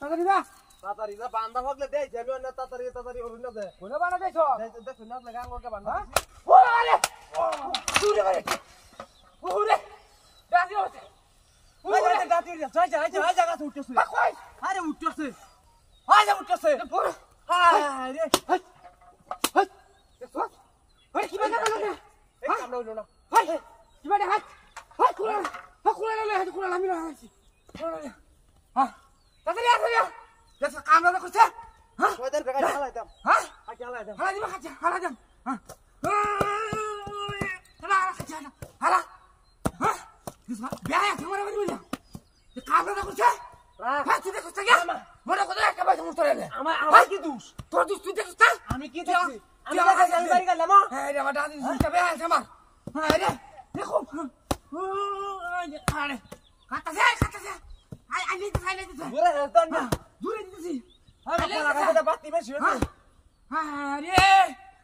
তাড়াতাড়ি যা তাড়াতাড়ি যা বান্দা ভাগলে দেই যাবি না তাড়াতাড়ি তাড়াতাড়ি ওরুন না যায় কোনে বানা দেইছো দেখো হ্যাঁ? না লাগা আঙ্গরকে বান্দা ওরে আরে দূরে আরে ওরে দাদি ওতে ওরে দাদি ওরে যাই যাই যাই জায়গা উঠতেছে হ্যাঁ تطلع تطلع لا تقام لا تقصه ها ودر بقى على دم ها حكي على دم هلا دي ما حكي على دم ها هلا على حكي على هلا ها يسمع بيعك وانا بدي ولا تقام لا تقصه راك هاتي ذاك تستجع وانا خذ لك بس مطرله اما اما كيدوش تردوش تدك تستجع انا كيدوش انا بقى جالي بارك الله ما هذا ما دعني انت بقى يا كمان هذا يا خوف هذا هذا قطعه قطعه आम्ही खायला तिथं दुरा घालतो ना दुरे तुझी अरे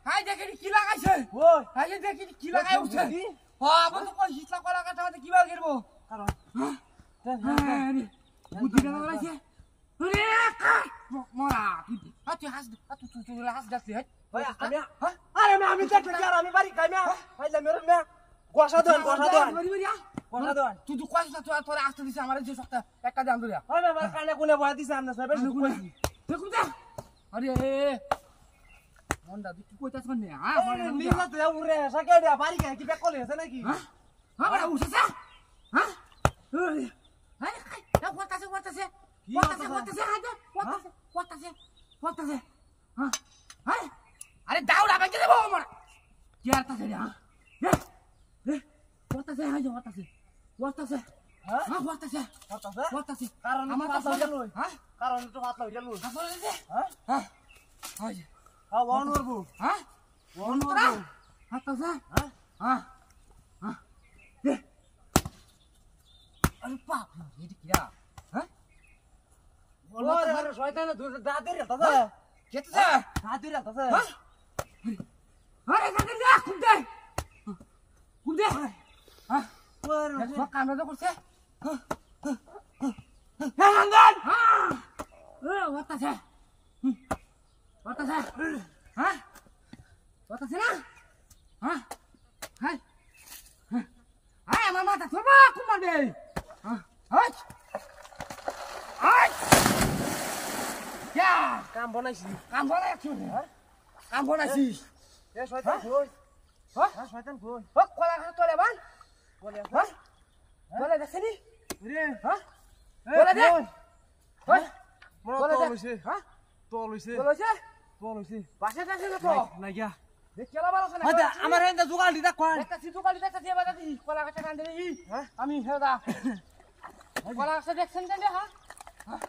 काय त्याकडे किला काय सर हो अरे त्याकडे किला काय उचल हो आपण तो हिचला कोला का तेव्हा किवा गेलो अरे बुद्धी का बोलायचे अरे काय मला हा ते हस तू तू तुला हस जास्त अरे मी आम्ही त्याकडे आम्ही बारीक काय मी पाहिलं मिळून मी गोसा दोन गोसा दोन তুই তো কয়েছ তোর তোর আসতে দিছে আমার যে সপ্তাহ একটা দাম ধরিয়া আরে আমার হ্যাঁ। কানে কোলে বয়া দিছে আমরা সবাই নুকু কইছি দেখুন যা আরে মন্ডা তুই কি কইতাছ মানে হ্যাঁ নিলা তো উড়ে সাকে দিয়া বাড়ি কে কি বেকলে আছে নাকি হ্যাঁ হ্যাঁ বড় উঠছে হ্যাঁ? হ্যাঁ, হ্যাঁ আরে খাই না কইতাছে কইতাছে কইতাছে কইতাছে হাতে কইতাছে কইতাছে কইতাছে হ্যাঁ আরে আরে দাউড়া বাকি দেবো আমার কি আর তাছে হ্যাঁ কইতাছে হ্যাঁ কইতাছে Watase. Hah? Hah, watase. Watase? Watase. Karena mata saja lu. Hah? Karena itu mata saja lu. Apa lagi? Hah? Hah? Aja. Ah, wanur O Hah? Wanur bu. Watase? Hah? Hah? Hah? Deh. Aduh, pak. Ini O Hah? Wanur, harus waitan itu dadir ya, tante. Gitu sih. Dadir O tante. Hah? Hah? Dadir ya, kumde. Kumde. Kumde. কান্না করছে বাতাসে বাতাসে হ্যাঁ বাতাসে না হ্যাঁ হ্যাঁ হ্যাঁ আমার মাথা ধরবা কুমার দে হ্যাঁ কাম বনাইছিস কাম বনাইছি কাম বনাইছিস শয়তান ঘোষ শয়তান ঘোষ কলা তলে বান আমার হেন্দা জোগাল দিদা কয় জোগাল দিদা দিয়ে বাদা দিই কলা গাছে আমি হেদা কলা গাছে দেখছেন হ্যাঁ